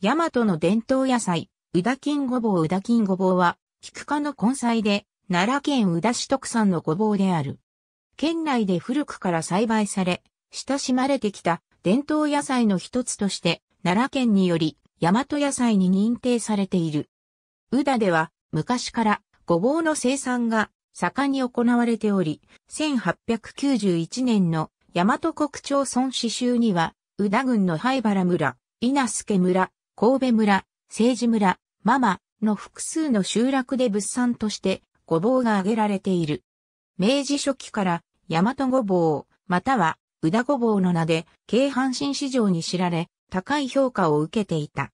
大和の伝統野菜、宇田金ごぼう宇田金ごぼうは、菊科の根菜で、奈良県宇田市特産のごぼうである。県内で古くから栽培され、親しまれてきた伝統野菜の一つとして、奈良県により、大和野菜に認定されている。宇田では、昔から、ごぼうの生産が盛んに行われており、1891年の大和国町村市集には、宇田郡の灰原村、稲助村、神戸村、政治村、ママの複数の集落で物産としてごぼうが挙げられている。明治初期から大和ごぼう、または宇田ごぼうの名で、京阪神市場に知られ、高い評価を受けていた。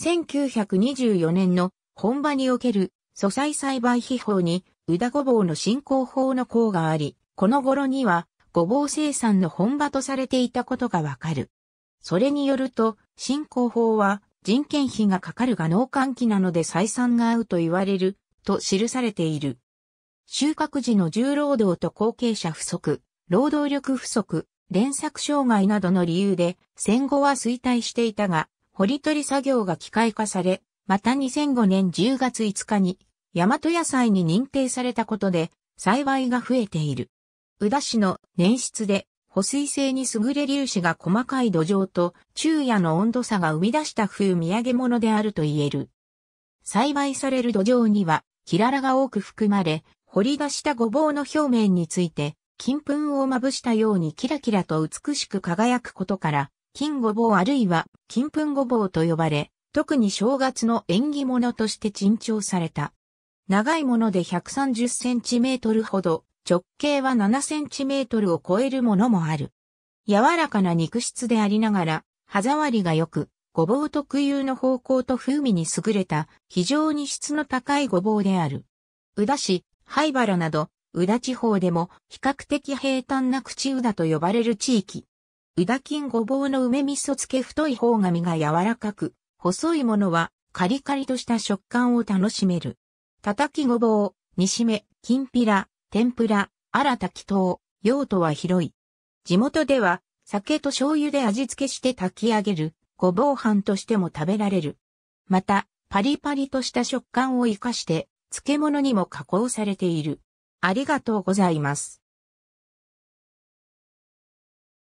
1924年の本場における素材栽培秘宝に宇田ごぼうの振興法の項があり、この頃にはごぼう生産の本場とされていたことがわかる。それによると、振興法は人件費がかかるが農閑期なので採算が合うと言われる、と記されている。収穫時の重労働と後継者不足、労働力不足、連作障害などの理由で戦後は衰退していたが、掘り取り作業が機械化され、また2005年10月5日に、大和野菜に認定されたことで、栽培が増えている。宇田市の年出で保水性に優れ粒子が細かい土壌と昼夜の温度差が生み出した風土産物であると言える。栽培される土壌には、キララが多く含まれ、掘り出したごぼうの表面について、金粉をまぶしたようにキラキラと美しく輝くことから、金ごぼうあるいは金粉ごぼうと呼ばれ、特に正月の縁起物として珍重された。長いもので130センチメートルほど、直径は7センチメートルを超えるものもある。柔らかな肉質でありながら、歯触りが良く、ごぼう特有の方向と風味に優れた非常に質の高いごぼうである。宇田市、灰原など、宇田地方でも比較的平坦な口宇田と呼ばれる地域。宇田金ごぼうの梅味噌漬け太い方が身が柔らかく、細いものはカリカリとした食感を楽しめる。叩きごぼう、煮しめ、きんぴら、天ぷら、新たき等、用途は広い。地元では、酒と醤油で味付けして炊き上げる、ごぼう飯としても食べられる。また、パリパリとした食感を活かして、漬物にも加工されている。ありがとうございます。